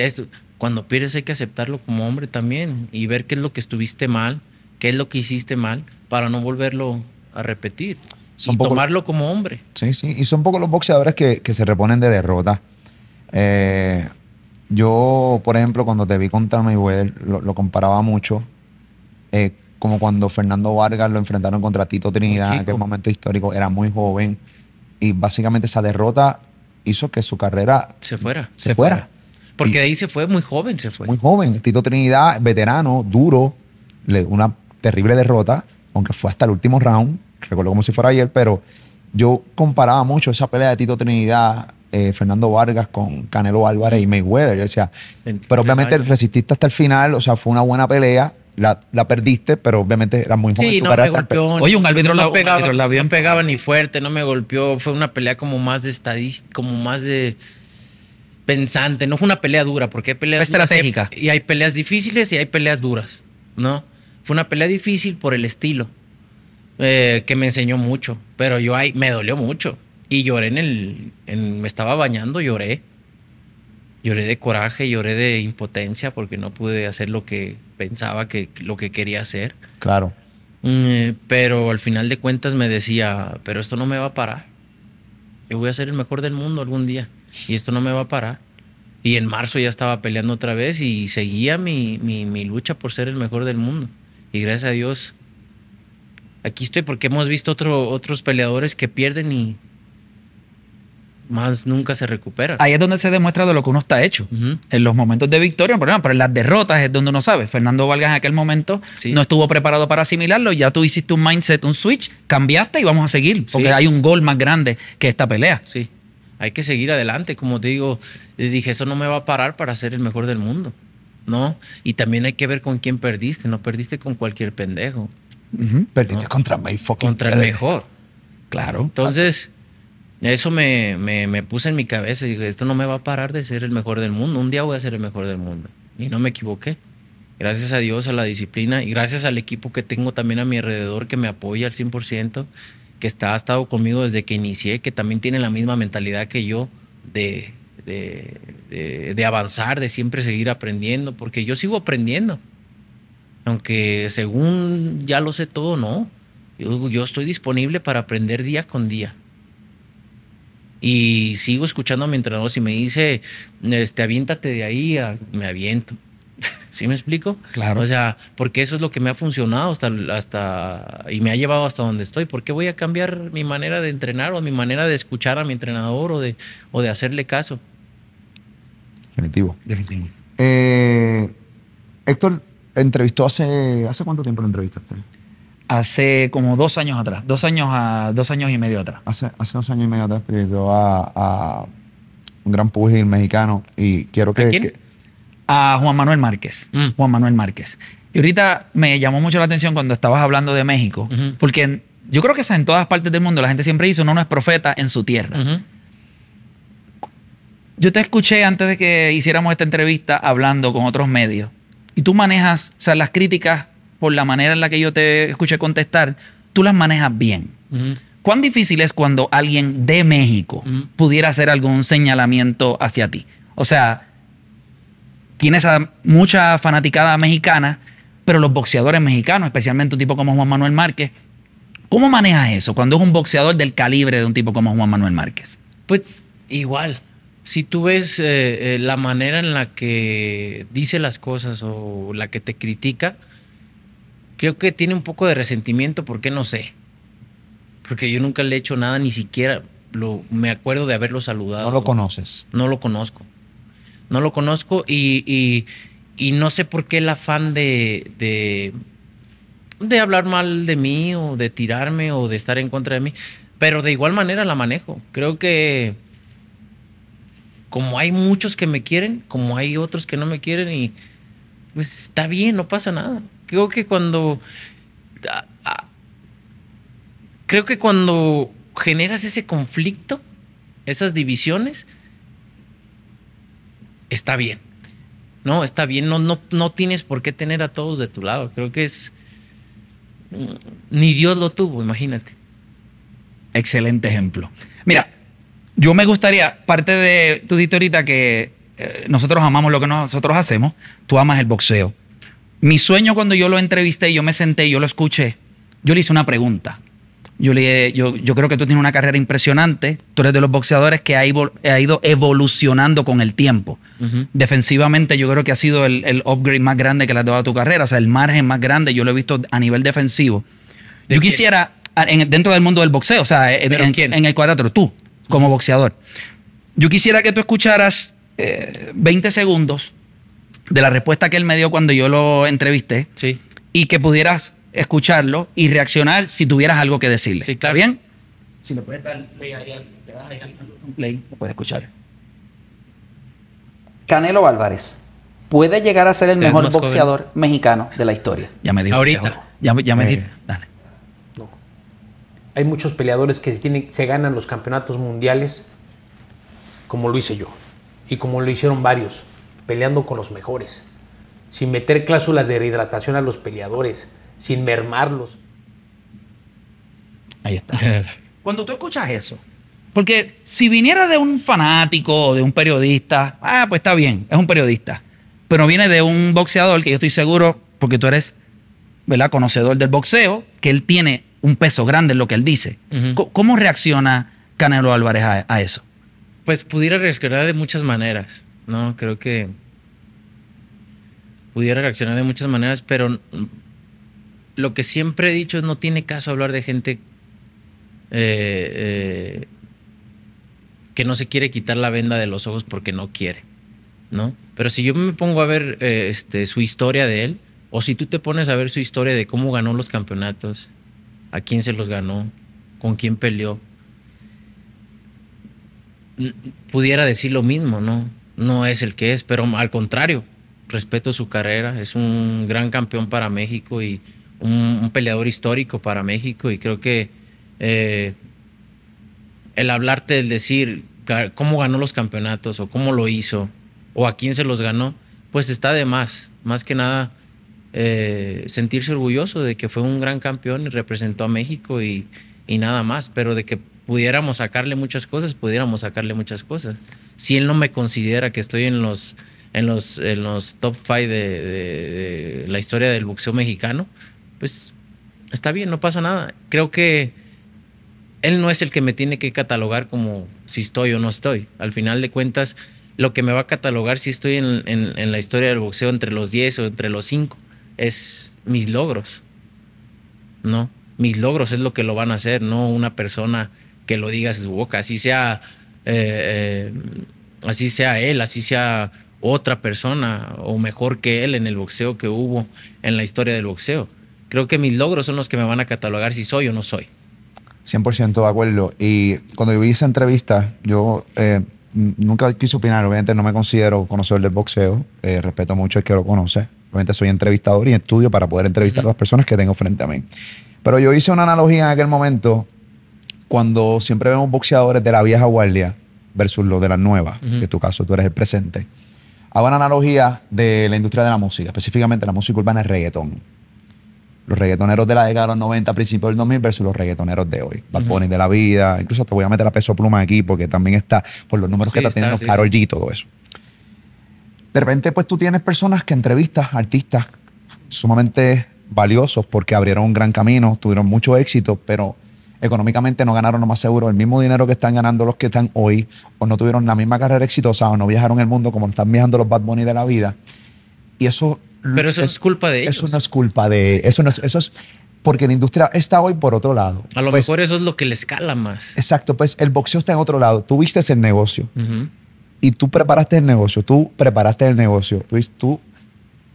Cuando pierdes hay que aceptarlo como hombre también y ver qué es lo que estuviste mal, qué es lo que hiciste mal para no volverlo a repetir. tomarlo como hombre. Sí, sí. Y son poco los boxeadores que, se reponen de derrota. Eh, yo, por ejemplo, cuando te vi contra Mayweather, lo, lo comparaba mucho. Eh, como cuando Fernando Vargas lo enfrentaron contra Tito Trinidad en aquel momento histórico, era muy joven. Y básicamente esa derrota hizo que su carrera se fuera. Se, fuera. Porque de ahí se fue muy joven, se fue. Muy joven. Tito Trinidad, veterano, duro, una terrible derrota, aunque fue hasta el último round, recuerdo como si fuera ayer, pero yo comparaba mucho esa pelea de Tito Trinidad eh, Fernando Vargas con Canelo Álvarez y Mayweather. Yo decía, pero obviamente resististe hasta el final, o sea, fue una buena pelea. La, perdiste, pero obviamente era muy fuerte. Sí, no me golpeó. Oye, un árbitro la, pegaba, la pegaba ni fuerte, no me golpeó. Fue una pelea como más de estadística, como más de pensante. No fue una pelea dura, porque hay peleas estratégica. y hay peleas difíciles y hay peleas duras, ¿no? Fue una pelea difícil por el estilo, eh, que me enseñó mucho, pero yo ahí me dolió mucho. Y lloré en el. me estaba bañando, lloré. Lloré de coraje, lloré de impotencia porque no pude hacer lo que pensaba que lo que quería hacer. Claro. Mm, pero al final de cuentas me decía, pero esto no me va a parar. Yo voy a ser el mejor del mundo algún día y esto no me va a parar. Y en marzo ya estaba peleando otra vez y seguía mi, mi lucha por ser el mejor del mundo. Y gracias a Dios, aquí estoy porque hemos visto otro, otros peleadores que pierden y más nunca se recupera. Ahí es donde se demuestra de lo que uno está hecho. En los momentos de victoria, pero en las derrotas es donde uno sabe. Fernando Vargas en aquel momento no estuvo preparado para asimilarlo. Ya tú hiciste un mindset, un switch, cambiaste y vamos a seguir. Porque hay un gol más grande que esta pelea. Sí, hay que seguir adelante. Como te digo, eh, dije, eso no me va a parar para ser el mejor del mundo. ¿No? Y también hay que ver con quién perdiste. No perdiste con cualquier pendejo. Perdiste contra Contra el mejor. Claro. Entonces. Eso me, puse en mi cabeza y dije, esto no me va a parar de ser el mejor del mundo, un día voy a ser el mejor del mundo. Y no me equivoqué. Gracias a Dios, a la disciplina y gracias al equipo que tengo también a mi alrededor que me apoya al 100%, que está, ha estado conmigo desde que inicié, que también tiene la misma mentalidad que yo de, de, avanzar, de siempre seguir aprendiendo, porque yo sigo aprendiendo. Aunque según ya lo sé todo, no. yo estoy disponible para aprender día con día y sigo escuchando a mi entrenador. Si me dice, este, aviéntate de ahí, me aviento. ¿Sí me explico? Claro. O sea, porque eso es lo que me ha funcionado hasta, hasta y me ha llevado hasta donde estoy. ¿Por qué voy a cambiar mi manera de entrenar o mi manera de escuchar a mi entrenador o de, o de hacerle caso? Definitivo. Definitivo. Eh, Héctor, entrevistó hace. ¿Hace cuánto tiempo lo entrevistaste? hace como dos años atrás, dos años, a, años y medio atrás. Hace, dos años y medio atrás pero a, un gran pugil mexicano y quiero que... ¿A, Juan Manuel Márquez. Mm. Juan Manuel Márquez. Y ahorita me llamó mucho la atención cuando estabas hablando de México, porque yo creo que en todas partes del mundo la gente siempre dice, uno no es profeta en su tierra. Yo te escuché antes de que hiciéramos esta entrevista hablando con otros medios y tú manejas, las críticas por la manera en la que yo te escuché contestar, tú las manejas bien. ¿Cuán difícil es cuando alguien de México pudiera hacer algún señalamiento hacia ti? O sea, tienes a mucha fanaticada mexicana, pero los boxeadores mexicanos, especialmente un tipo como Juan Manuel Márquez, ¿cómo manejas eso cuando es un boxeador del calibre de un tipo como Juan Manuel Márquez? Pues igual. Si tú ves eh, eh, la manera en la que dice las cosas o la que te critica, Creo que tiene un poco de resentimiento porque no sé. Porque yo nunca le he hecho nada, ni siquiera lo, me acuerdo de haberlo saludado. No lo conoces. No lo conozco. No lo conozco y, no sé por qué el afán de, de, de hablar mal de mí o de tirarme o de estar en contra de mí. Pero de igual manera la manejo. Creo que como hay muchos que me quieren, como hay otros que no me quieren y pues está bien, no pasa nada creo que cuando. creo que cuando generas ese conflicto, esas divisiones, está bien. No, está bien. No, no, no tienes por qué tener a todos de tu lado. Creo que es. Mm, ni Dios lo tuvo, imagínate. Excelente ejemplo. Mira, yo me gustaría, parte de. Tú dijiste ahorita que eh, nosotros amamos lo que nosotros hacemos, tú amas el boxeo. Mi sueño cuando yo lo entrevisté, yo me senté, y yo lo escuché, yo le hice una pregunta. Yo, le, yo, yo creo que tú tienes una carrera impresionante. Tú eres de los boxeadores que ha, ido evolucionando con el tiempo. Defensivamente, yo creo que ha sido el, upgrade más grande que le has dado a tu carrera. O sea, el margen más grande, yo lo he visto a nivel defensivo. yo quisiera, dentro del mundo del boxeo, o sea, en, el tú, como boxeador. Yo quisiera que tú escucharas 20 eh, segundos de la respuesta que él me dio cuando yo lo entrevisté. Sí. Y que pudieras escucharlo y reaccionar si tuvieras algo que decirle. ¿Está bien? Si le puedes dar play ahí. le das play, lo puedes escuchar. Canelo Álvarez puede llegar a ser el, mejor boxeador mexicano de la historia. Ya me dijo. Ahorita. Ya, me eh. dijo. Dale. No. Hay muchos peleadores que tienen, se ganan los campeonatos mundiales como lo hice yo y como lo hicieron varios peleando con los mejores, sin meter cláusulas de rehidratación a los peleadores, sin mermarlos. Ahí está. Cuando tú escuchas eso, porque si viniera de un fanático o de un periodista, ah, pues está bien, es un periodista. Pero viene de un boxeador que yo estoy seguro, porque tú eres, ¿verdad?, conocedor del boxeo, que él tiene un peso grande en lo que él dice. ¿Cómo reacciona Canelo Álvarez a, a, eso? Pues pudiera reaccionar de muchas maneras. No, creo que pudiera reaccionar de muchas maneras, pero lo que siempre he dicho es no tiene caso hablar de gente eh, eh, que no se quiere quitar la venda de los ojos porque no quiere, ¿no? Pero si yo me pongo a ver eh, este, su historia de él, o si tú te pones a ver su historia de cómo ganó los campeonatos, a quién se los ganó, con quién peleó, pudiera decir lo mismo, ¿no? no es el que es, pero al contrario, respeto su carrera, es un gran campeón para México y un, peleador histórico para México y creo que eh, el hablarte, el decir cómo ganó los campeonatos o cómo lo hizo o a quién se los ganó, pues está de más, más que nada eh, sentirse orgulloso de que fue un gran campeón y representó a México y nada más, pero de que pudiéramos sacarle muchas cosas, pudiéramos sacarle muchas cosas si él no me considera que estoy en los, en los, los top five de, la historia del boxeo mexicano, pues está bien, no pasa nada. Creo que él no es el que me tiene que catalogar como si estoy o no estoy. Al final de cuentas, lo que me va a catalogar si estoy en, la historia del boxeo entre los 10 o entre los 5 es mis logros. No, mis logros es lo que lo van a hacer, no una persona que lo diga en su boca, así sea eh, eh, así sea él, así sea otra persona o mejor que él en el boxeo que hubo en la historia del boxeo. Creo que mis logros son los que me van a catalogar si soy o no soy. 100% de acuerdo. Y cuando yo vi esa entrevista, yo eh, nunca quise opinar. Obviamente no me considero conocedor del boxeo. respeto mucho el que lo conoce. Obviamente soy entrevistador y estudio para poder entrevistar a las personas que tengo frente a mí. Pero yo hice una analogía en aquel momento cuando siempre vemos boxeadores de la vieja guardia versus los de la nueva, que en tu caso tú eres el presente, hago una analogía de la industria de la música, específicamente la música urbana es reggaetón. Los reggaetoneros de la década de los 90, principios del 2000 versus los reggaetoneros de hoy. Bad de la vida, incluso te voy a meter a peso pluma aquí porque también está por los números que está, teniendo Karol G y todo eso. De repente, pues tú tienes personas que entrevistas artistas sumamente valiosos porque abrieron un gran camino, tuvieron mucho éxito, pero económicamente no ganaron lo más seguro el mismo dinero que están ganando los que están hoy, o no tuvieron la misma carrera exitosa, o no viajaron el mundo como están viajando los Bad Bunny de la vida. Y eso. Pero eso es, es culpa de ellos. Eso no es culpa de. Eso Eso es porque la industria está hoy por otro lado. A lo pues mejor eso es lo que le escala más. Exacto, pues el boxeo está en otro lado. Tú viste el negocio y tú preparaste el negocio, tú preparaste el negocio, tú, tú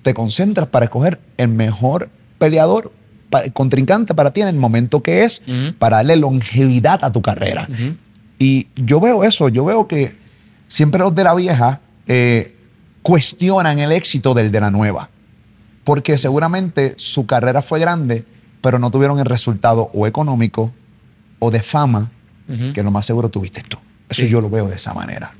te concentras para escoger el mejor peleador contrincante para ti en el momento que es, para darle longevidad a tu carrera. Y yo veo eso, yo veo que siempre los de la vieja eh, cuestionan el éxito del de la nueva, porque seguramente su carrera fue grande, pero no tuvieron el resultado o económico o de fama que lo más seguro tuviste tú. Eso yo lo veo de esa manera.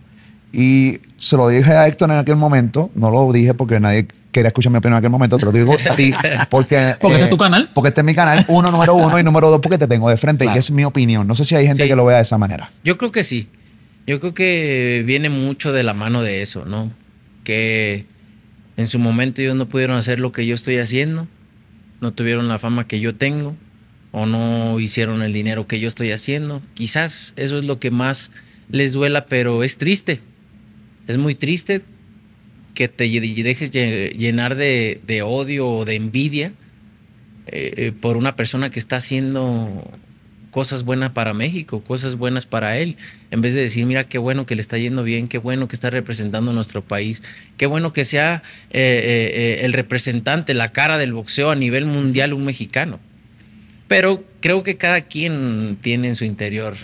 Y se lo dije a Héctor en aquel momento, no lo dije porque nadie quería escuchar mi opinión en aquel momento, te lo digo a ti, porque... Porque este es eh, tu canal. Porque este es mi canal, uno, número uno, y número dos, porque te tengo de frente, y es mi opinión. No sé si hay gente que lo vea de esa manera. Yo creo que sí. Yo creo que viene mucho de la mano de eso, ¿no? Que en su momento ellos no pudieron hacer lo que yo estoy haciendo, no tuvieron la fama que yo tengo, o no hicieron el dinero que yo estoy haciendo. Quizás eso es lo que más les duela, pero es triste es muy triste que te dejes llenar de, odio o de envidia eh, eh, por una persona que está haciendo cosas buenas para México, cosas buenas para él, en vez de decir, mira, qué bueno que le está yendo bien, qué bueno que está representando nuestro país, qué bueno que sea eh, el representante, la cara del boxeo a nivel mundial un mexicano. Pero creo que cada quien tiene en su interior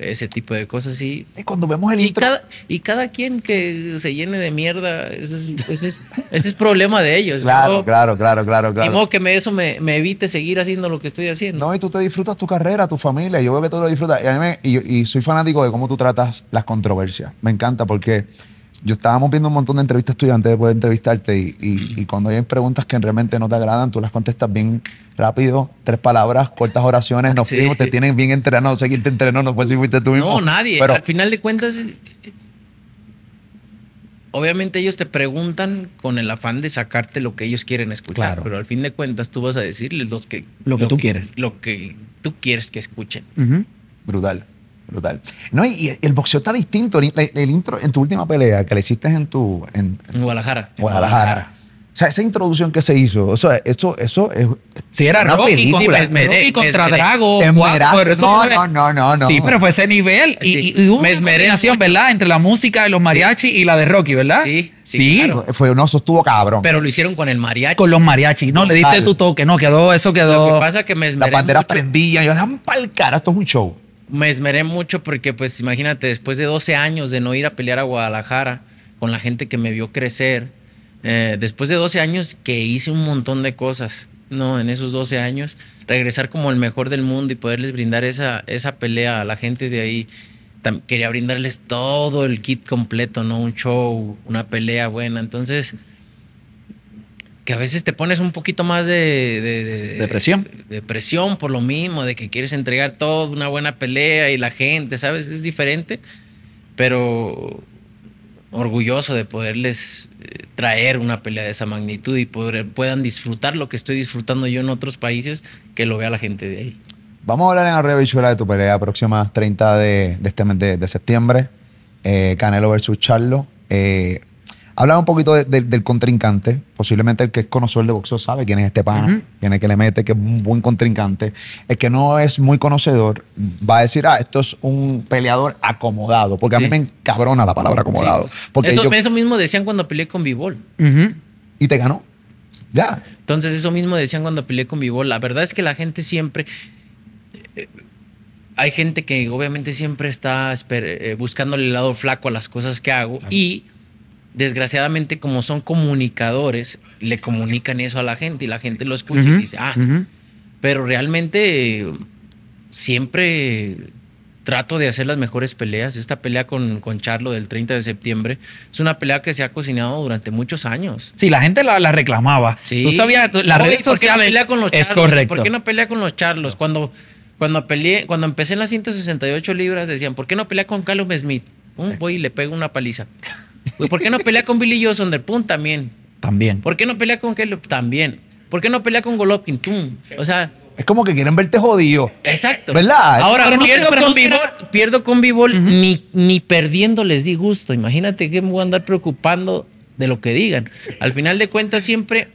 ese tipo de cosas y, y cuando vemos el y cada y cada quien que se llene de mierda ese es, ese problema de ellos claro claro claro claro claro y que me, eso me, me, evite seguir haciendo lo que estoy haciendo no y tú te disfrutas tu carrera tu familia yo veo que tú lo disfrutas y, a mí y soy fanático de cómo tú tratas las controversias me encanta porque yo estábamos viendo un montón de entrevistas estudiantes antes de poder entrevistarte y, cuando hay preguntas que realmente no te agradan, tú las contestas bien rápido, tres palabras, cortas oraciones, nos sí. te tienen bien entrenado, Seguirte entrenando entrenó, no si fuiste tú mismo. No, nadie. Pero, Al final de cuentas, obviamente ellos te preguntan con el afán de sacarte lo que ellos quieren escuchar, pero al fin de cuentas tú vas a decirles que, lo que tú quieres. Lo que tú quieres que escuchen. Brutal. Brutal. No, y, el boxeo está distinto. El, intro en tu última pelea que le hiciste en tu. En, Guadalajara. O sea, esa introducción que se hizo, o sea, eso, eso es. Si era Rocky, contra Drago. no, no, no, no, Sí, pero fue ese nivel. Y, una combinación, ¿verdad? Entre la música de los mariachi y la de Rocky, ¿verdad? Sí. Sí, Claro. fue no sostuvo cabrón. Pero lo hicieron con el mariachi. Con los mariachi. No, le diste tu toque, no, quedó, eso quedó. Lo que pasa es que me Las banderas prendían. Yo, para el cara, esto es un show me esmeré mucho porque, pues, imagínate, después de 12 años de no ir a pelear a Guadalajara con la gente que me vio crecer, eh, después de 12 años que hice un montón de cosas, ¿no? En esos 12 años, regresar como el mejor del mundo y poderles brindar esa, esa pelea a la gente de ahí. quería brindarles todo el kit completo, ¿no? Un show, una pelea buena. Entonces, que a veces te pones un poquito más de, de, presión. por lo mismo, de que quieres entregar todo, una buena pelea y la gente, ¿sabes? Es diferente, pero orgulloso de poderles eh, traer una pelea de esa magnitud y poder, puedan disfrutar lo que estoy disfrutando yo en otros países, que lo vea la gente de ahí. Vamos a hablar en Arriba de tu pelea próxima 30 de, este de, septiembre. Eh, Canelo versus Charlo. Eh, Hablaba un poquito del contrincante. Posiblemente el que es conocedor de boxeo sabe quién es este pana, quién es que le mete, que es un buen contrincante. El que no es muy conocedor va a decir, ah, esto es un peleador acomodado. Porque a mí me encabrona la palabra acomodado. Porque Eso mismo decían cuando peleé con vivol Y te ganó. Ya. Entonces, eso mismo decían cuando peleé con vivol La verdad es que la gente siempre. Eh, hay gente que obviamente siempre está eh, buscándole el lado flaco a las cosas que hago. Y desgraciadamente como son comunicadores, le comunican eso a la gente y la gente lo escucha y dice, ah, pero realmente siempre trato de hacer las mejores peleas. Esta pelea con, con, Charlo del 30 de septiembre es una pelea que se ha cocinado durante muchos años. Sí, la gente la, reclamaba. Sí. Tú sabías, la redes sociales. no pelea con los es correcto. ¿Por qué no pelea con los Charlos? Cuando, cuando, peleé, cuando empecé en las 168 libras decían, ¿por qué no pelea con Callum Smith? un voy y le pego una paliza. Pues, ¿por qué no pelea con Billy Johnson del También. También. ¿Por qué no pelea con que También. ¿Por qué no pelea con Golovkin? O sea... Es como que quieren verte jodido. Exacto. ¿Verdad? Ahora, pierdo, con Bibol pierdo, con ni, ni perdiendo les di gusto. Imagínate que me voy a andar preocupando de lo que digan. Al final de cuentas, siempre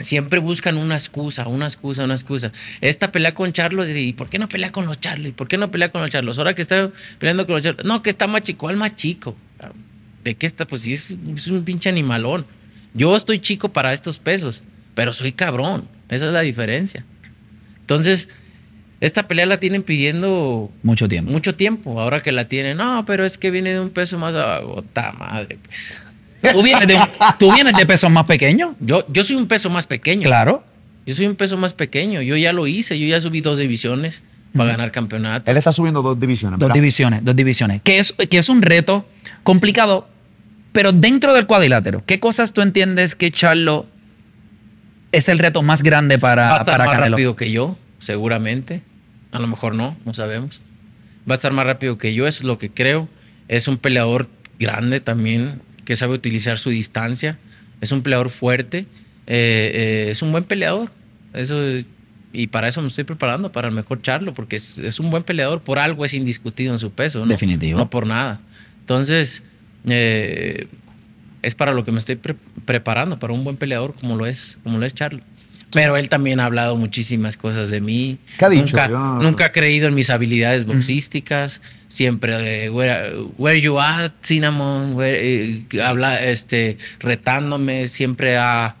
siempre buscan una excusa, una excusa, una excusa. Esta pelea con Charlos, ¿y por qué no pelea con los Charlos? ¿Por qué no pelea con los Charlos? Ahora que está peleando con los Charlos, no, que está más chico, al más chico. ¿De qué está? Pues sí es, un pinche animalón. Yo estoy chico para estos pesos, pero soy cabrón. Esa es la diferencia. Entonces, esta pelea la tienen pidiendo. Mucho tiempo. Mucho tiempo. Ahora que la tienen, no, pero es que viene de un peso más abajo. madre, pues. ¿Tú vienes, de, ¿Tú pesos más pequeño Yo, yo soy un peso más pequeño. Claro. Yo soy un peso más pequeño. Yo ya lo hice. Yo ya subí dos divisiones va a ganar campeonato. Él está subiendo dos divisiones. Dos divisiones, dos divisiones. Que es, que es un reto complicado, pero dentro del cuadrilátero, ¿qué cosas tú entiendes que Charlo es el reto más grande para, va a estar más rápido que yo, seguramente. A lo mejor no, no sabemos. Va a estar más rápido que yo, es lo que creo. Es un peleador grande también, que sabe utilizar su distancia. Es un peleador fuerte. Eh, eh, es un buen peleador. Eso y para eso me estoy preparando, para el mejor Charlo, porque es, un buen peleador, por algo es indiscutido en su peso, ¿no? Definitivo. No por nada. Entonces, eh, es para lo que me estoy preparando, para un buen peleador como lo es, como lo es Charlo. Pero él también ha hablado muchísimas cosas de mí. Nunca, ha creído en mis habilidades boxísticas. Siempre, where, you at, Cinnamon, eh, habla, este, retándome. Siempre ha,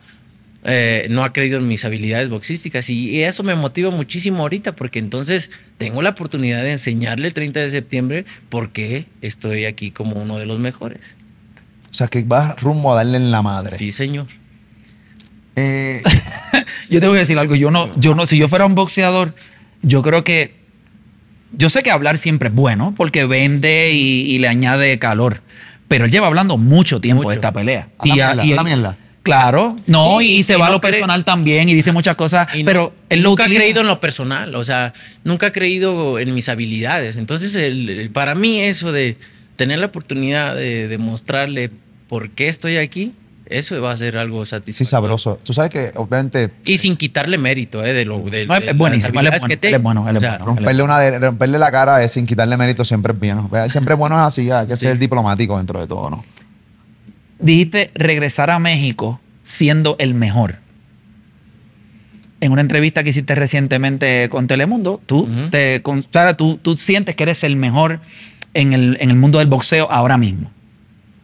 eh, no ha creído en mis habilidades boxísticas y eso me motiva muchísimo ahorita porque entonces tengo la oportunidad de enseñarle el 30 de septiembre por qué estoy aquí como uno de los mejores. O sea que va rumbo a darle en la madre. Sí, señor. Eh, yo tengo que decir algo, yo no, yo no, si yo fuera un boxeador, yo creo que, yo sé que hablar siempre es bueno porque vende y, le añade calor, pero él lleva hablando mucho tiempo de esta pelea. y, la Claro, no, y, se va a lo personal también y dice muchas cosas, pero él nunca ha creído en lo personal, o sea, nunca ha creído en mis habilidades. Entonces, el, para mí eso de tener la oportunidad de demostrarle por qué estoy aquí, eso va a ser algo satisfactorio. Sí, sabroso. Tú sabes que, obviamente. Y sin quitarle mérito, ¿eh? De lo. De, eh, es buenísimo. es, bueno, es bueno. Romperle, la cara es sin quitarle mérito siempre es bien. Siempre es bueno así. Hay que ser diplomático dentro de todo, ¿no? dijiste regresar a México siendo el mejor. En una entrevista que hiciste recientemente con Telemundo, tú, te, tú, tú, sientes que eres el mejor en el, mundo del boxeo ahora mismo.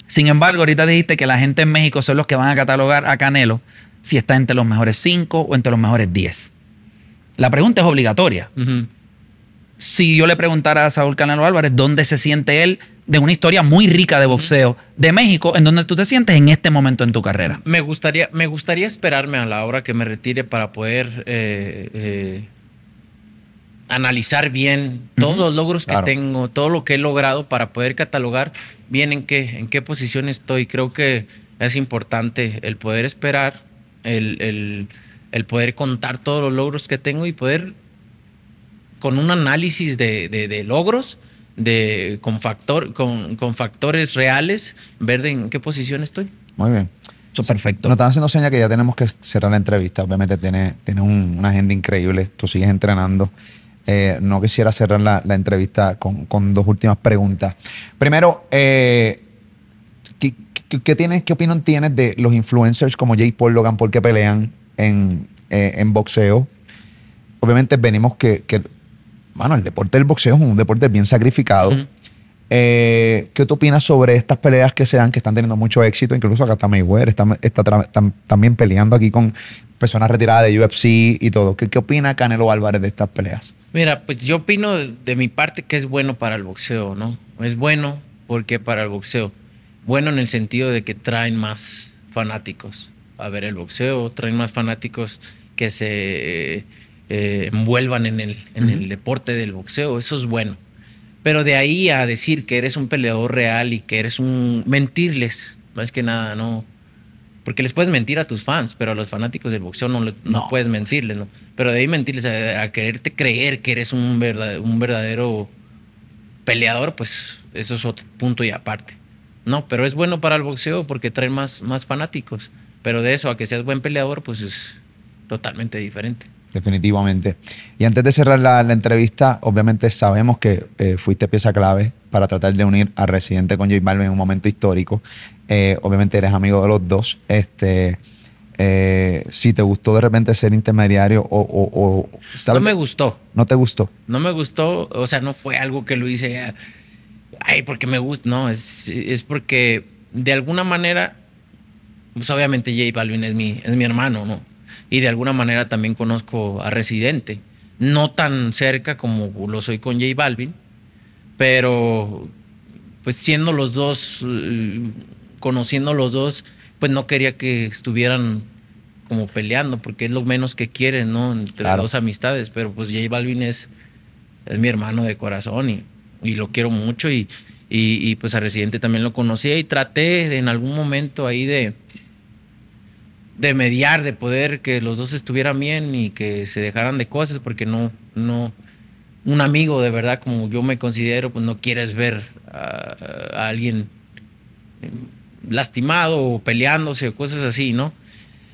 Sin embargo, ahorita dijiste que la gente en México son los que van a catalogar a Canelo si está entre los mejores 5 o entre los mejores 10. La pregunta es obligatoria. Si yo le preguntara a Saúl Canelo Álvarez dónde se siente él de una historia muy rica de boxeo de México, en donde tú te sientes en este momento en tu carrera. Me gustaría, me gustaría esperarme a la hora que me retire para poder eh, eh, analizar bien todos los logros que tengo, todo lo que he logrado para poder catalogar bien en qué, en qué posición estoy. Creo que es importante el poder esperar, el, poder contar todos los logros que tengo y poder con un análisis de logros de, con, factor, con, factores reales, ver en qué posición estoy. Muy bien. Eso perfecto. Nos están haciendo señas que ya tenemos que cerrar la entrevista. Obviamente tienes tiene una agenda increíble, tú sigues entrenando. Eh, no quisiera cerrar la, entrevista con, dos últimas preguntas. Primero, eh, ¿qué, tienes, ¿qué opinión tienes de los influencers como Jay Paul Logan porque pelean eh, en, boxeo? Obviamente venimos que bueno, el deporte del boxeo es un deporte bien sacrificado. Eh, ¿Qué tú opinas sobre estas peleas que se dan, que están teniendo mucho éxito? Incluso acá está Mayweather, está, también peleando aquí con personas retiradas de UFC y todo. ¿Qué, opina Canelo Álvarez de estas peleas? Mira, pues yo opino de, mi parte que es bueno para el boxeo, ¿no? Es bueno porque para el boxeo. Bueno en el sentido de que traen más fanáticos a ver el boxeo, traen más fanáticos que se... Eh, eh, envuelvan en, el, en el deporte del boxeo, eso es bueno. Pero de ahí a decir que eres un peleador real y que eres un... Mentirles, más que nada, no. Porque les puedes mentir a tus fans, pero a los fanáticos del boxeo no, puedes mentirles, ¿no? Pero de ahí mentirles a, quererte creer que eres un, un verdadero peleador, pues eso es otro punto y aparte. No, pero es bueno para el boxeo porque trae más, más fanáticos. Pero de eso a que seas buen peleador, pues es totalmente diferente definitivamente. Y antes de cerrar la, entrevista, obviamente sabemos que eh, fuiste pieza clave para tratar de unir a Residente con J Balvin en un momento histórico. Eh, obviamente eres amigo de los dos. Este, eh, si te gustó de repente ser intermediario o... No me gustó. No te gustó. No me gustó, o sea, no fue algo que lo hice, ay, porque me gusta, no, es, es porque de alguna manera, pues obviamente J Balvin es mi, es mi hermano, ¿no? y de alguna manera también conozco a Residente. No tan cerca como lo soy con J Balvin, pero pues siendo los dos, eh, conociendo los dos, pues no quería que estuvieran como peleando, porque es lo menos que quieren, ¿no? Entre dos amistades, pero pues J Balvin es, es mi hermano de corazón y, lo quiero mucho y, y, pues a Residente también lo conocía y traté en algún momento ahí de, de mediar, de poder que los dos estuvieran bien y que se dejaran de cosas, porque no, no, un amigo de verdad, como yo me considero, pues no quieres ver a, alguien eh, lastimado o peleándose o cosas así, ¿no?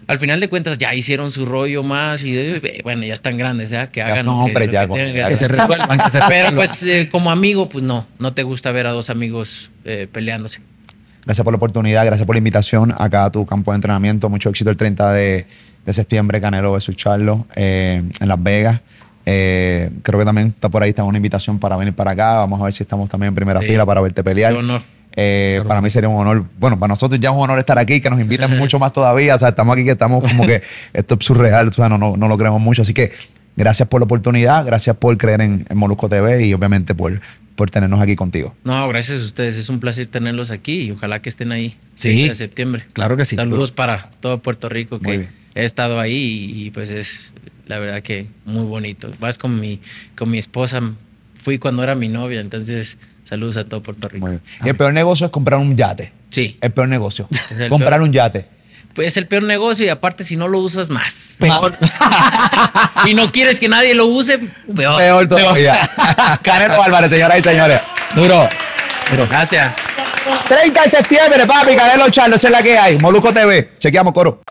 Al final de cuentas ya hicieron su rollo más y eh, bueno, ya están grandes, ¿eh? que hagan. hombre, ya, se resuelvan, Pero pues eh, como amigo, pues no, no te gusta ver a dos amigos peleándose. Gracias por la oportunidad, gracias por la invitación acá a tu campo de entrenamiento. Mucho éxito el 30 de, septiembre, Canelo vs Charlo, eh, en Las Vegas. Eh, creo que también está por ahí, está una invitación para venir para acá. Vamos a ver si estamos también en primera fila para verte pelear. Honor. Eh, para mí sería un honor, bueno, para nosotros ya es un honor estar aquí, que nos inviten mucho más todavía. O sea, estamos aquí que estamos como que esto es surreal, o sea, no, lo creemos mucho. Así que gracias por la oportunidad, gracias por creer en, en Molusco TV y obviamente por, por tenernos aquí contigo. No, gracias a ustedes. Es un placer tenerlos aquí y ojalá que estén ahí. Sí. De septiembre. Claro que sí. Saludos para todo Puerto Rico que he estado ahí y, pues es la verdad que muy bonito. Vas con mi, con mi esposa. Fui cuando era mi novia, entonces saludos a todo Puerto Rico. El peor negocio es comprar un yate. Sí. El peor negocio. comprar un yate es el peor negocio y aparte si no lo usas más. Peor. y no quieres que nadie lo use, peor. Peor todavía. Canel Álvarez, señoras y señores. Duro. Duro. Gracias. 30 de septiembre, papi, Canelo Charlos, es la que hay. Moluco TV. Chequeamos, coro.